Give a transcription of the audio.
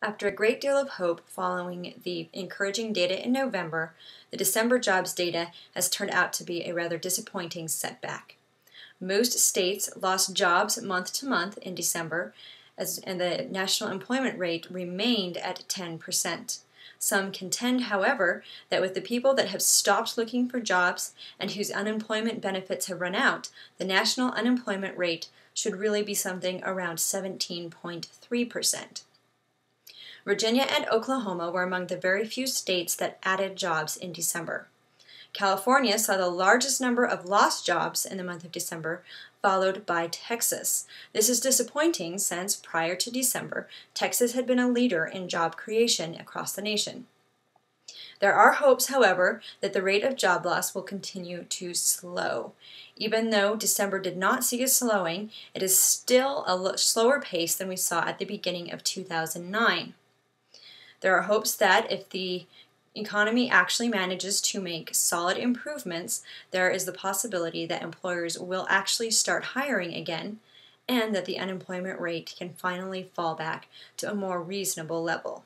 After a great deal of hope following the encouraging data in November, the December jobs data has turned out to be a rather disappointing setback. Most states lost jobs month to month in December, as, and the national employment rate remained at 10%. Some contend, however, that with the people that have stopped looking for jobs and whose unemployment benefits have run out, the national unemployment rate should really be something around 17.3%. Virginia and Oklahoma were among the very few states that added jobs in December. California saw the largest number of lost jobs in the month of December, followed by Texas. This is disappointing since prior to December, Texas had been a leader in job creation across the nation. There are hopes, however, that the rate of job loss will continue to slow. Even though December did not see a slowing, it is still a slower pace than we saw at the beginning of 2009. There are hopes that if the economy actually manages to make solid improvements, there is the possibility that employers will actually start hiring again and that the unemployment rate can finally fall back to a more reasonable level.